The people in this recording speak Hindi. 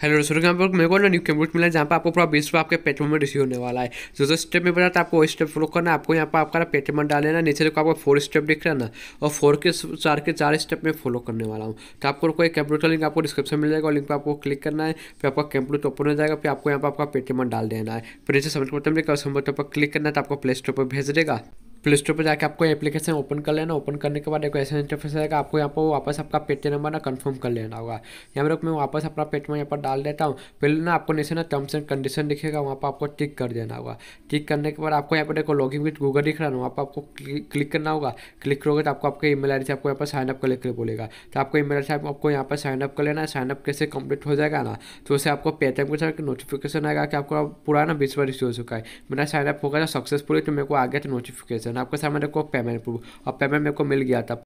हेलो दोस्तों यहाँ पर मेरे को ना न्यू कंप्यूट मिला है जहाँ पर आपको पूरा बीस रुपये आपके पेटीएम में रिसीव होने वाला है जो जो स्टेप में बताया था आपको वही स्टेप फॉलो करना आपको यहाँ पर आपका पेटीएम डाल लेना नीचे देखो आपको फोर स्टेप दिख रहा है ना और फोर के चार के चार स्टेप में फॉलो करने वाला हूँ तो आपको कोई कंप्यूटर लिंक आपको डिस्क्रिप्शन मिल जाएगा और लिंक पर आपको क्लिक करना है फिर आपका कंप्यूटर ओपन हो जाएगा फिर आपको यहाँ पर आपका पेटीएम डाल देना है फिर नीचे सबमिट बटन पर क्लिक करना है तो आपको तो प्ले स्टोर पर भेज देगा प्ले स्टोर पर जाकर आपको एप्लीकेशन ओपन कर लेना ओपन करने के बाद एक ऐसा इंटरफेस आएगा आपको यहाँ पर वापस आपका पेज नंबर ना कन्फर्म कर लेना होगा यहाँ पर मैं वापस अपना पेज में यहाँ पर डाल देता हूँ पहले ना आपको नीचे ना टर्म्स एंड कंडीशन दिखेगा वहाँ पर आपको टिक कर देना होगा टिक करने के बाद आपको यहाँ पर देखो लॉगिंग विथ गूगल दिख रहा है वहाँ पर आपको क्लिक करना होगा क्लिक करोगे तो आपको आपके ईमेल आई से आपको यहाँ पर साइनअप कर के बोलेगा तो आपको ईमेल आई आपको यहाँ पर साइनअप कर लेना है साइनअप कैसे कंप्लीट हो जाएगा ना तो उसे आपको पेटीएम के साथ नोटिफिकेशन आएगा कि आपका पूरा ना बीस बार रिसीव हो चुका है मेरा साइनअप होगा सक्सेसफुली तो, तो मेरे को आ गया तो नोटिफिकेशन आपके सामने देखो पेमेंट प्रूफ और पेमेंट मेरे को मिल गया था